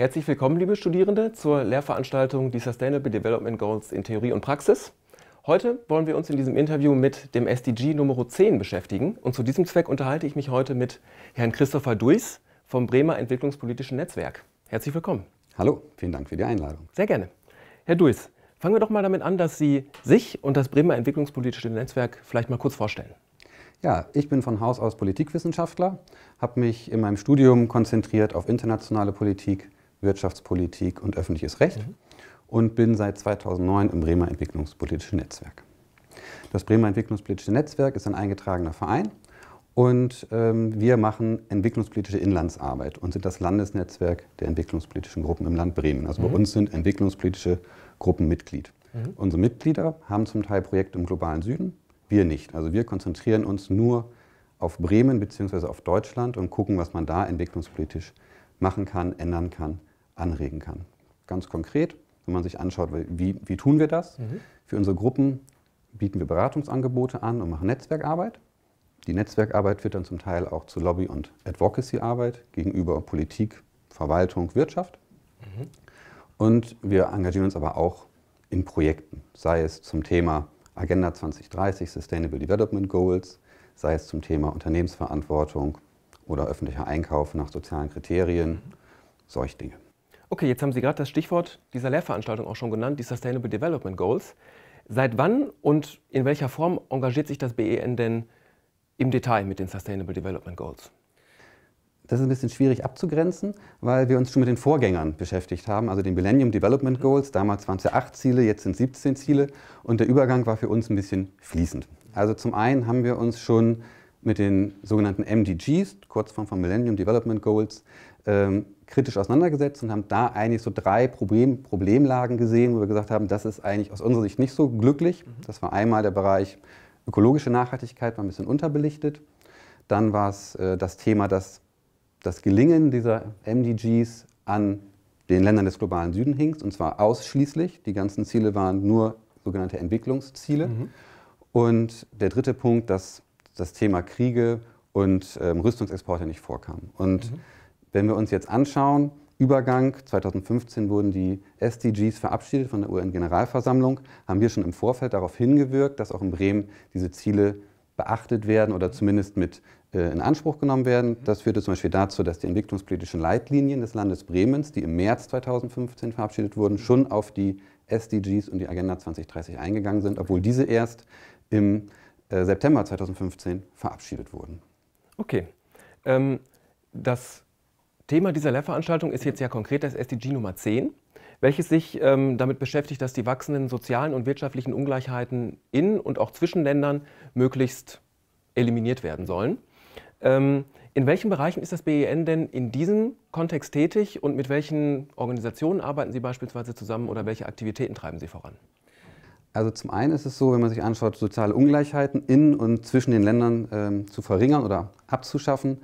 Herzlich willkommen, liebe Studierende, zur Lehrveranstaltung Die Sustainable Development Goals in Theorie und Praxis. Heute wollen wir uns in diesem Interview mit dem SDG Nr. 10 beschäftigen und zu diesem Zweck unterhalte ich mich heute mit Herrn Christopher Duis vom Bremer Entwicklungspolitischen Netzwerk. Herzlich willkommen. Hallo, vielen Dank für die Einladung. Sehr gerne. Herr Duis, fangen wir doch mal damit an, dass Sie sich und das Bremer Entwicklungspolitische Netzwerk vielleicht mal kurz vorstellen. Ja, ich bin von Haus aus Politikwissenschaftler, habe mich in meinem Studium konzentriert auf internationale Politik, Wirtschaftspolitik und öffentliches Recht mhm. und bin seit 2009 im Bremer Entwicklungspolitischen Netzwerk. Das Bremer Entwicklungspolitische Netzwerk ist ein eingetragener Verein und ähm, wir machen entwicklungspolitische Inlandsarbeit und sind das Landesnetzwerk der entwicklungspolitischen Gruppen im Land Bremen. Also mhm. bei uns sind entwicklungspolitische Gruppen Mitglied. Mhm. Unsere Mitglieder haben zum Teil Projekte im globalen Süden, wir nicht. Also wir konzentrieren uns nur auf Bremen bzw. auf Deutschland und gucken, was man da entwicklungspolitisch machen kann, ändern kann anregen kann. Ganz konkret, wenn man sich anschaut, wie, wie tun wir das? Mhm. Für unsere Gruppen bieten wir Beratungsangebote an und machen Netzwerkarbeit. Die Netzwerkarbeit wird dann zum Teil auch zu Lobby- und Advocacy-Arbeit gegenüber Politik, Verwaltung, Wirtschaft. Mhm. Und wir engagieren uns aber auch in Projekten, sei es zum Thema Agenda 2030, Sustainable Development Goals, sei es zum Thema Unternehmensverantwortung oder öffentlicher Einkauf nach sozialen Kriterien, mhm. solche Dinge. Okay, jetzt haben Sie gerade das Stichwort dieser Lehrveranstaltung auch schon genannt, die Sustainable Development Goals. Seit wann und in welcher Form engagiert sich das BEN denn im Detail mit den Sustainable Development Goals? Das ist ein bisschen schwierig abzugrenzen, weil wir uns schon mit den Vorgängern beschäftigt haben, also den Millennium Development mhm. Goals. Damals waren es ja acht Ziele, jetzt sind es 17 Ziele und der Übergang war für uns ein bisschen fließend. Also zum einen haben wir uns schon mit den sogenannten MDGs, Kurzform von Millennium Development Goals, ähm, kritisch auseinandergesetzt und haben da eigentlich so drei Problem, Problemlagen gesehen, wo wir gesagt haben, das ist eigentlich aus unserer Sicht nicht so glücklich. Mhm. Das war einmal der Bereich ökologische Nachhaltigkeit, war ein bisschen unterbelichtet. Dann war es äh, das Thema, dass das Gelingen dieser MDGs an den Ländern des globalen Süden hing, und zwar ausschließlich. Die ganzen Ziele waren nur sogenannte Entwicklungsziele. Mhm. Und der dritte Punkt, dass das Thema Kriege und ähm, Rüstungsexporte nicht vorkam. Und mhm. Wenn wir uns jetzt anschauen, Übergang 2015 wurden die SDGs verabschiedet von der UN-Generalversammlung, haben wir schon im Vorfeld darauf hingewirkt, dass auch in Bremen diese Ziele beachtet werden oder zumindest mit äh, in Anspruch genommen werden. Das führte zum Beispiel dazu, dass die entwicklungspolitischen Leitlinien des Landes Bremens, die im März 2015 verabschiedet wurden, schon auf die SDGs und die Agenda 2030 eingegangen sind, obwohl diese erst im äh, September 2015 verabschiedet wurden. Okay. Ähm, das Thema dieser Lehrveranstaltung ist jetzt ja konkret das SDG Nummer 10, welches sich ähm, damit beschäftigt, dass die wachsenden sozialen und wirtschaftlichen Ungleichheiten in und auch zwischen Ländern möglichst eliminiert werden sollen. Ähm, in welchen Bereichen ist das BEN denn in diesem Kontext tätig und mit welchen Organisationen arbeiten Sie beispielsweise zusammen oder welche Aktivitäten treiben Sie voran? Also zum einen ist es so, wenn man sich anschaut, soziale Ungleichheiten in und zwischen den Ländern ähm, zu verringern oder abzuschaffen,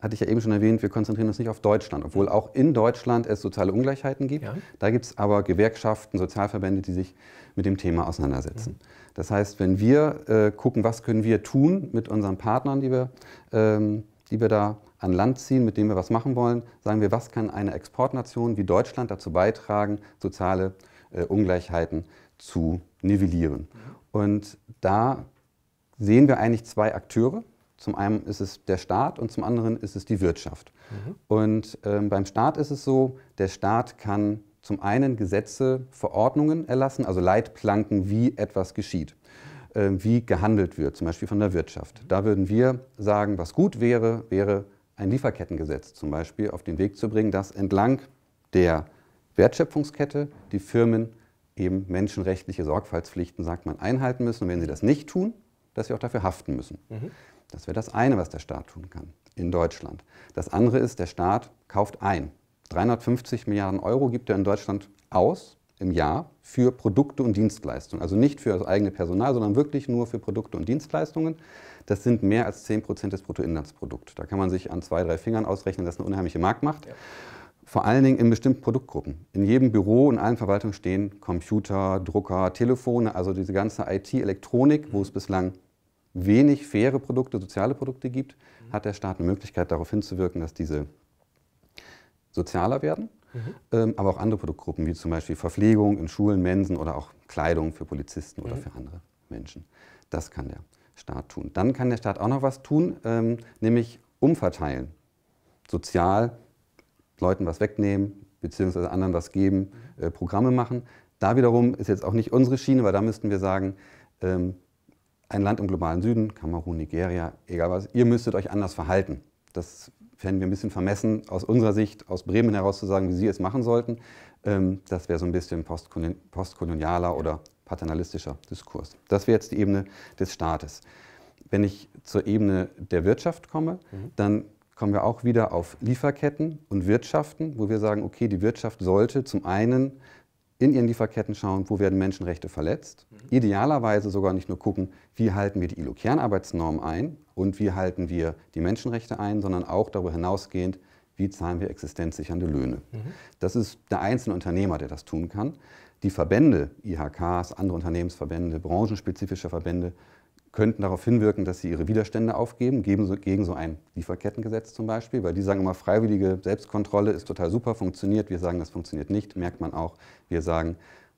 hatte ich ja eben schon erwähnt, wir konzentrieren uns nicht auf Deutschland, obwohl auch in Deutschland es soziale Ungleichheiten gibt. Ja. Da gibt es aber Gewerkschaften, Sozialverbände, die sich mit dem Thema auseinandersetzen. Ja. Das heißt, wenn wir äh, gucken, was können wir tun mit unseren Partnern, die wir, ähm, die wir da an Land ziehen, mit denen wir was machen wollen, sagen wir, was kann eine Exportnation wie Deutschland dazu beitragen, soziale äh, Ungleichheiten zu nivellieren. Ja. Mhm. Und da sehen wir eigentlich zwei Akteure zum einen ist es der Staat und zum anderen ist es die Wirtschaft. Mhm. Und ähm, beim Staat ist es so, der Staat kann zum einen Gesetze, Verordnungen erlassen, also Leitplanken, wie etwas geschieht, äh, wie gehandelt wird, zum Beispiel von der Wirtschaft. Da würden wir sagen, was gut wäre, wäre ein Lieferkettengesetz zum Beispiel auf den Weg zu bringen, dass entlang der Wertschöpfungskette die Firmen eben menschenrechtliche Sorgfaltspflichten, sagt man, einhalten müssen. Und wenn sie das nicht tun, dass sie auch dafür haften müssen. Mhm. Das wäre das eine, was der Staat tun kann in Deutschland. Das andere ist, der Staat kauft ein. 350 Milliarden Euro gibt er in Deutschland aus im Jahr für Produkte und Dienstleistungen. Also nicht für das eigene Personal, sondern wirklich nur für Produkte und Dienstleistungen. Das sind mehr als 10 Prozent des Bruttoinlandsprodukts. Da kann man sich an zwei, drei Fingern ausrechnen, dass eine unheimliche Marktmacht. Ja. Vor allen Dingen in bestimmten Produktgruppen. In jedem Büro, in allen Verwaltungen stehen Computer, Drucker, Telefone, also diese ganze IT-Elektronik, wo mhm. es bislang wenig faire Produkte, soziale Produkte gibt, mhm. hat der Staat eine Möglichkeit, darauf hinzuwirken, dass diese sozialer werden. Mhm. Ähm, aber auch andere Produktgruppen, wie zum Beispiel Verpflegung in Schulen, Mensen oder auch Kleidung für Polizisten mhm. oder für andere Menschen. Das kann der Staat tun. Dann kann der Staat auch noch was tun, ähm, nämlich umverteilen. Sozial Leuten was wegnehmen, beziehungsweise anderen was geben, mhm. äh, Programme machen. Da wiederum ist jetzt auch nicht unsere Schiene, weil da müssten wir sagen, ähm, ein Land im globalen Süden, Kamerun, Nigeria, egal was, ihr müsstet euch anders verhalten. Das fänden wir ein bisschen vermessen, aus unserer Sicht, aus Bremen heraus zu sagen, wie sie es machen sollten. Ähm, das wäre so ein bisschen postkolonialer oder paternalistischer Diskurs. Das wäre jetzt die Ebene des Staates. Wenn ich zur Ebene der Wirtschaft komme, mhm. dann kommen wir auch wieder auf Lieferketten und Wirtschaften, wo wir sagen, okay, die Wirtschaft sollte zum einen in ihren Lieferketten schauen, wo werden Menschenrechte verletzt. Mhm. Idealerweise sogar nicht nur gucken, wie halten wir die ILO-Kernarbeitsnormen ein und wie halten wir die Menschenrechte ein, sondern auch darüber hinausgehend, wie zahlen wir existenzsichernde Löhne. Mhm. Das ist der einzelne Unternehmer, der das tun kann. Die Verbände, IHKs, andere Unternehmensverbände, branchenspezifische Verbände könnten darauf hinwirken, dass sie ihre Widerstände aufgeben, gegen so ein Lieferkettengesetz zum Beispiel, weil die sagen immer, freiwillige Selbstkontrolle ist total super, funktioniert. Wir sagen, das funktioniert nicht, merkt man auch. Wir sagen,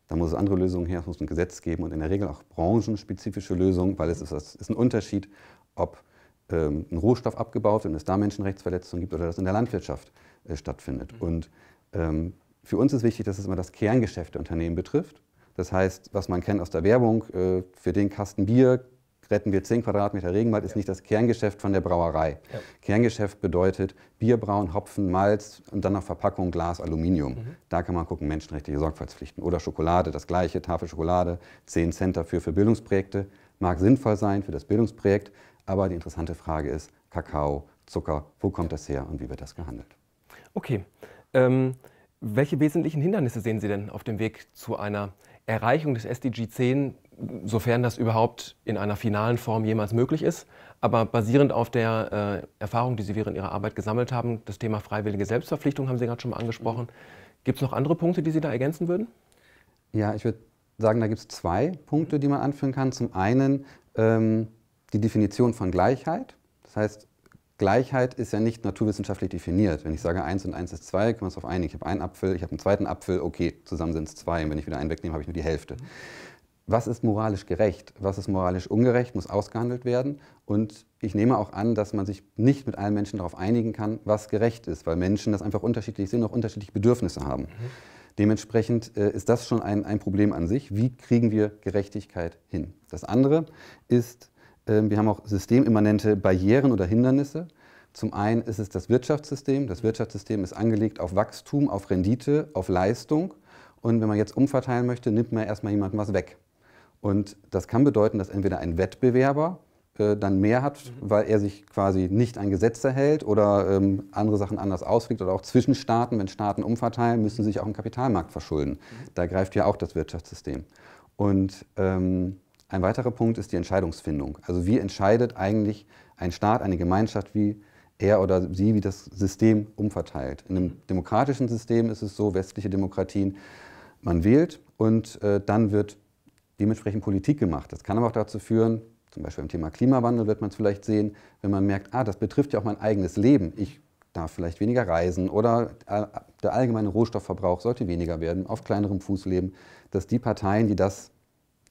da muss es andere Lösungen her, es muss ein Gesetz geben und in der Regel auch branchenspezifische Lösungen, weil es ist, es ist ein Unterschied, ob ähm, ein Rohstoff abgebaut wird und es da Menschenrechtsverletzungen gibt oder das in der Landwirtschaft äh, stattfindet. Mhm. Und ähm, für uns ist wichtig, dass es immer das Kerngeschäft der Unternehmen betrifft. Das heißt, was man kennt aus der Werbung, äh, für den Kasten Bier retten wir 10 Quadratmeter Regenwald, ist ja. nicht das Kerngeschäft von der Brauerei. Ja. Kerngeschäft bedeutet Bierbrauen, Hopfen, Malz und dann noch Verpackung, Glas, Aluminium. Mhm. Da kann man gucken, menschenrechtliche Sorgfaltspflichten. Oder Schokolade, das gleiche, Tafel Schokolade, 10 Cent dafür für Bildungsprojekte. Mag sinnvoll sein für das Bildungsprojekt, aber die interessante Frage ist, Kakao, Zucker, wo kommt das her und wie wird das gehandelt? Okay. Ähm, welche wesentlichen Hindernisse sehen Sie denn auf dem Weg zu einer Erreichung des SDG 10 sofern das überhaupt in einer finalen Form jemals möglich ist. Aber basierend auf der äh, Erfahrung, die Sie während Ihrer Arbeit gesammelt haben, das Thema freiwillige Selbstverpflichtung haben Sie gerade schon mal angesprochen. Gibt es noch andere Punkte, die Sie da ergänzen würden? Ja, ich würde sagen, da gibt es zwei Punkte, die man anführen kann. Zum einen ähm, die Definition von Gleichheit. Das heißt, Gleichheit ist ja nicht naturwissenschaftlich definiert. Wenn ich sage 1 und 1 ist 2, können wir uns auf einigen. Ich habe einen Apfel, ich habe einen zweiten Apfel, okay, zusammen sind es zwei. Und wenn ich wieder einen wegnehme, habe ich nur die Hälfte was ist moralisch gerecht, was ist moralisch ungerecht, muss ausgehandelt werden. Und ich nehme auch an, dass man sich nicht mit allen Menschen darauf einigen kann, was gerecht ist, weil Menschen das einfach unterschiedlich sind, auch unterschiedliche Bedürfnisse haben. Mhm. Dementsprechend äh, ist das schon ein, ein Problem an sich. Wie kriegen wir Gerechtigkeit hin? Das andere ist, äh, wir haben auch systemimmanente Barrieren oder Hindernisse. Zum einen ist es das Wirtschaftssystem. Das Wirtschaftssystem ist angelegt auf Wachstum, auf Rendite, auf Leistung. Und wenn man jetzt umverteilen möchte, nimmt man erstmal jemandem was weg. Und das kann bedeuten, dass entweder ein Wettbewerber äh, dann mehr hat, mhm. weil er sich quasi nicht an Gesetze hält oder ähm, andere Sachen anders auslegt oder auch zwischen Staaten, wenn Staaten umverteilen, müssen sie sich auch im Kapitalmarkt verschulden. Mhm. Da greift ja auch das Wirtschaftssystem. Und ähm, ein weiterer Punkt ist die Entscheidungsfindung. Also wie entscheidet eigentlich ein Staat, eine Gemeinschaft, wie er oder sie, wie das System umverteilt. In einem demokratischen System ist es so, westliche Demokratien, man wählt und äh, dann wird dementsprechend Politik gemacht. Das kann aber auch dazu führen, zum Beispiel im Thema Klimawandel wird man es vielleicht sehen, wenn man merkt, ah, das betrifft ja auch mein eigenes Leben. Ich darf vielleicht weniger reisen oder äh, der allgemeine Rohstoffverbrauch sollte weniger werden, auf kleinerem Fuß leben, dass die Parteien, die das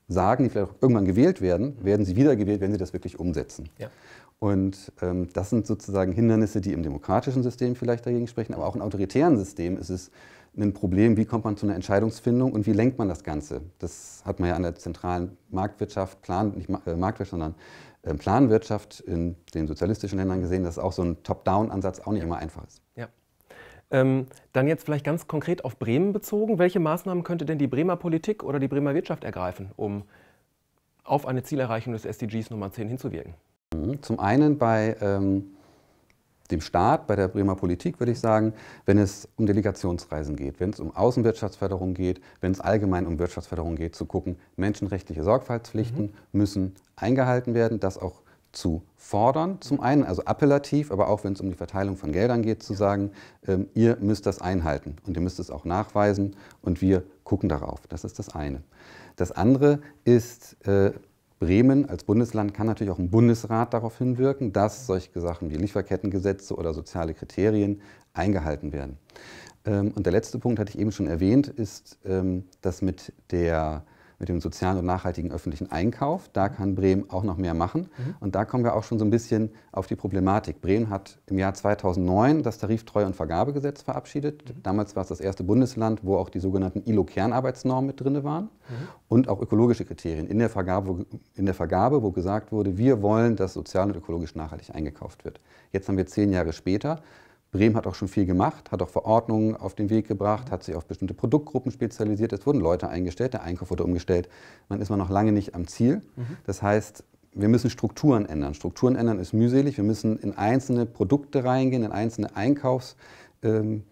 sagen, die vielleicht auch irgendwann gewählt werden, mhm. werden sie wiedergewählt, wenn sie das wirklich umsetzen. Ja. Und ähm, das sind sozusagen Hindernisse, die im demokratischen System vielleicht dagegen sprechen, aber auch im autoritären System ist es ein Problem, wie kommt man zu einer Entscheidungsfindung und wie lenkt man das Ganze. Das hat man ja an der zentralen Marktwirtschaft, Plan, nicht äh, Marktwirtschaft, sondern äh, Planwirtschaft in den sozialistischen Ländern gesehen, dass auch so ein Top-Down-Ansatz auch nicht immer einfach ist. Ja. Ähm, dann jetzt vielleicht ganz konkret auf Bremen bezogen. Welche Maßnahmen könnte denn die Bremer Politik oder die Bremer Wirtschaft ergreifen, um auf eine Zielerreichung des SDGs Nummer 10 hinzuwirken? Mhm. Zum einen bei ähm, dem Staat, bei der Bremer Politik würde ich sagen, wenn es um Delegationsreisen geht, wenn es um Außenwirtschaftsförderung geht, wenn es allgemein um Wirtschaftsförderung geht, zu gucken, menschenrechtliche Sorgfaltspflichten mhm. müssen eingehalten werden, das auch zu fordern, zum einen, also appellativ, aber auch wenn es um die Verteilung von Geldern geht, zu sagen, ähm, ihr müsst das einhalten und ihr müsst es auch nachweisen und wir gucken darauf. Das ist das eine. Das andere ist, äh, Bremen als Bundesland kann natürlich auch ein Bundesrat darauf hinwirken, dass solche Sachen wie Lieferkettengesetze oder soziale Kriterien eingehalten werden. Ähm, und der letzte Punkt hatte ich eben schon erwähnt, ist, ähm, dass mit der mit dem sozialen und nachhaltigen öffentlichen Einkauf. Da kann Bremen auch noch mehr machen. Mhm. Und da kommen wir auch schon so ein bisschen auf die Problematik. Bremen hat im Jahr 2009 das Tariftreue- und Vergabegesetz verabschiedet. Mhm. Damals war es das erste Bundesland, wo auch die sogenannten ILO-Kernarbeitsnormen mit drin waren mhm. und auch ökologische Kriterien in der, Vergabe, in der Vergabe, wo gesagt wurde, wir wollen, dass sozial und ökologisch nachhaltig eingekauft wird. Jetzt haben wir zehn Jahre später Bremen hat auch schon viel gemacht, hat auch Verordnungen auf den Weg gebracht, hat sich auf bestimmte Produktgruppen spezialisiert. Es wurden Leute eingestellt, der Einkauf wurde umgestellt. Man ist man noch lange nicht am Ziel. Mhm. Das heißt, wir müssen Strukturen ändern. Strukturen ändern ist mühselig. Wir müssen in einzelne Produkte reingehen, in einzelne Einkaufsgeschichten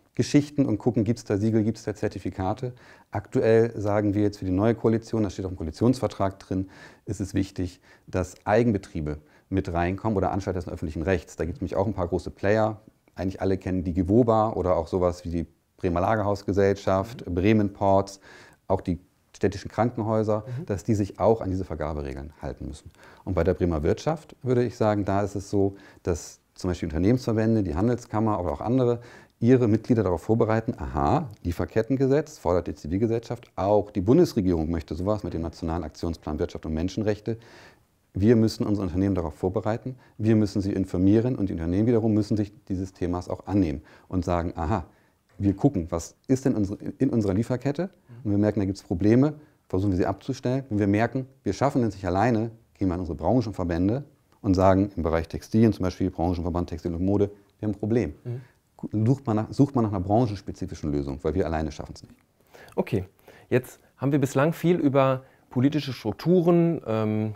ähm, und gucken, gibt es da Siegel, gibt es da Zertifikate. Aktuell sagen wir jetzt für die neue Koalition, das steht auch im Koalitionsvertrag drin, ist es wichtig, dass Eigenbetriebe mit reinkommen oder Anstalten des öffentlichen Rechts. Da gibt es nämlich auch ein paar große Player, eigentlich alle kennen die Gewoba oder auch sowas wie die Bremer Lagerhausgesellschaft, mhm. Bremen Ports, auch die städtischen Krankenhäuser, mhm. dass die sich auch an diese Vergaberegeln halten müssen. Und bei der Bremer Wirtschaft würde ich sagen, da ist es so, dass zum Beispiel Unternehmensverbände, die Handelskammer oder auch andere ihre Mitglieder darauf vorbereiten, aha, Lieferkettengesetz fordert die Zivilgesellschaft, auch die Bundesregierung möchte sowas mit dem Nationalen Aktionsplan Wirtschaft und Menschenrechte, wir müssen unsere Unternehmen darauf vorbereiten, wir müssen sie informieren und die Unternehmen wiederum müssen sich dieses Themas auch annehmen und sagen, aha, wir gucken, was ist denn in unserer Lieferkette mhm. und wir merken, da gibt es Probleme, versuchen wir sie abzustellen. Wenn wir merken, wir schaffen es nicht alleine, gehen wir an unsere Branchenverbände und sagen, im Bereich Textilien zum Beispiel, Branchenverband Textil und Mode, wir haben ein Problem. Mhm. Sucht, man nach, sucht man nach einer branchenspezifischen Lösung, weil wir alleine schaffen es nicht. Okay, jetzt haben wir bislang viel über politische Strukturen, ähm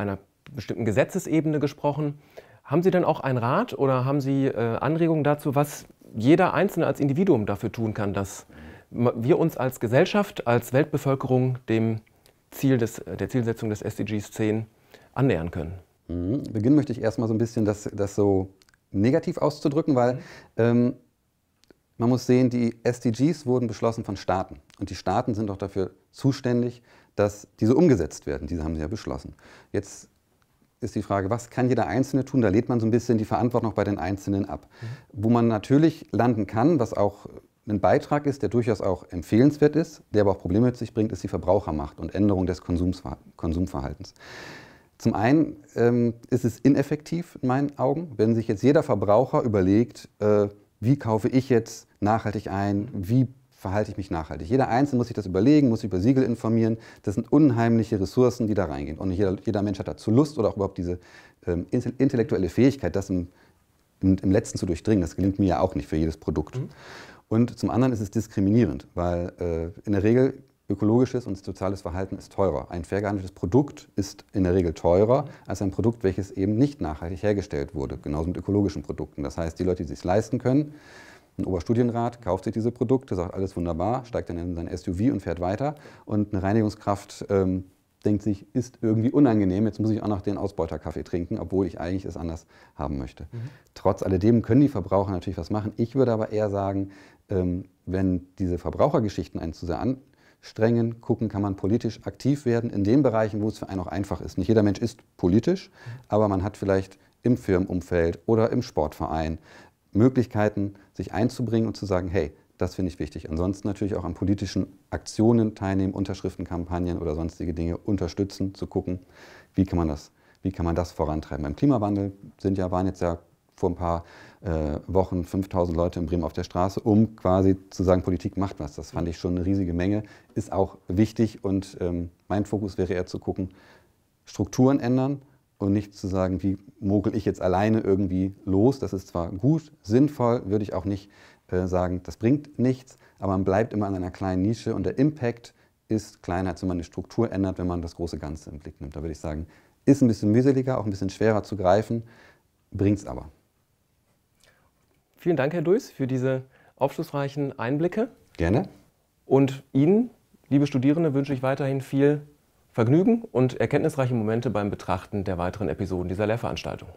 einer bestimmten Gesetzesebene gesprochen. Haben Sie denn auch einen Rat oder haben Sie äh, Anregungen dazu, was jeder Einzelne als Individuum dafür tun kann, dass wir uns als Gesellschaft, als Weltbevölkerung dem Ziel des, äh, der Zielsetzung des SDGs 10 annähern können? Mhm. Beginnen möchte ich erstmal so ein bisschen das, das so negativ auszudrücken, weil ähm, man muss sehen, die SDGs wurden beschlossen von Staaten. Und die Staaten sind auch dafür zuständig, dass diese umgesetzt werden. Diese haben Sie ja beschlossen. Jetzt ist die Frage, was kann jeder Einzelne tun? Da lädt man so ein bisschen die Verantwortung bei den Einzelnen ab. Mhm. Wo man natürlich landen kann, was auch ein Beitrag ist, der durchaus auch empfehlenswert ist, der aber auch Probleme mit sich bringt, ist die Verbrauchermacht und Änderung des Konsumverhaltens. Zum einen ähm, ist es ineffektiv in meinen Augen, wenn sich jetzt jeder Verbraucher überlegt, äh, wie kaufe ich jetzt nachhaltig ein, wie verhalte ich mich nachhaltig? Jeder Einzelne muss sich das überlegen, muss sich über Siegel informieren. Das sind unheimliche Ressourcen, die da reingehen. Und jeder, jeder Mensch hat dazu Lust oder auch überhaupt diese ähm, intellektuelle Fähigkeit, das im, im, im, Letzten zu durchdringen. Das gelingt mir ja auch nicht für jedes Produkt. Mhm. Und zum anderen ist es diskriminierend, weil äh, in der Regel ökologisches und soziales Verhalten ist teurer. Ein fair gehandeltes Produkt ist in der Regel teurer als ein Produkt, welches eben nicht nachhaltig hergestellt wurde. Genauso mit ökologischen Produkten. Das heißt, die Leute, die es sich leisten können, ein Oberstudienrat kauft sich diese Produkte, sagt alles wunderbar, steigt dann in sein SUV und fährt weiter. Und eine Reinigungskraft ähm, denkt sich, ist irgendwie unangenehm, jetzt muss ich auch noch den Ausbeuterkaffee trinken, obwohl ich eigentlich es anders haben möchte. Mhm. Trotz alledem können die Verbraucher natürlich was machen. Ich würde aber eher sagen, ähm, wenn diese Verbrauchergeschichten einen zu sehr an, strengen, gucken, kann man politisch aktiv werden in den Bereichen, wo es für einen auch einfach ist. Nicht jeder Mensch ist politisch, mhm. aber man hat vielleicht im Firmenumfeld oder im Sportverein Möglichkeiten, sich einzubringen und zu sagen, hey, das finde ich wichtig. Ansonsten natürlich auch an politischen Aktionen teilnehmen, Unterschriftenkampagnen oder sonstige Dinge unterstützen, zu gucken, wie kann man das, wie kann man das vorantreiben. Beim Klimawandel sind ja, waren jetzt ja vor ein paar äh, Wochen 5000 Leute in Bremen auf der Straße, um quasi zu sagen, Politik macht was. Das fand ich schon eine riesige Menge, ist auch wichtig und ähm, mein Fokus wäre eher zu gucken, Strukturen ändern, und nicht zu sagen, wie mogel ich jetzt alleine irgendwie los. Das ist zwar gut, sinnvoll, würde ich auch nicht äh, sagen, das bringt nichts, aber man bleibt immer an einer kleinen Nische und der Impact ist kleiner, als wenn man eine Struktur ändert, wenn man das große Ganze im Blick nimmt. Da würde ich sagen, ist ein bisschen mühseliger, auch ein bisschen schwerer zu greifen, bringt es aber. Vielen Dank, Herr Duis, für diese aufschlussreichen Einblicke. Gerne. Und Ihnen, liebe Studierende, wünsche ich weiterhin viel Vergnügen und erkenntnisreiche Momente beim Betrachten der weiteren Episoden dieser Lehrveranstaltung.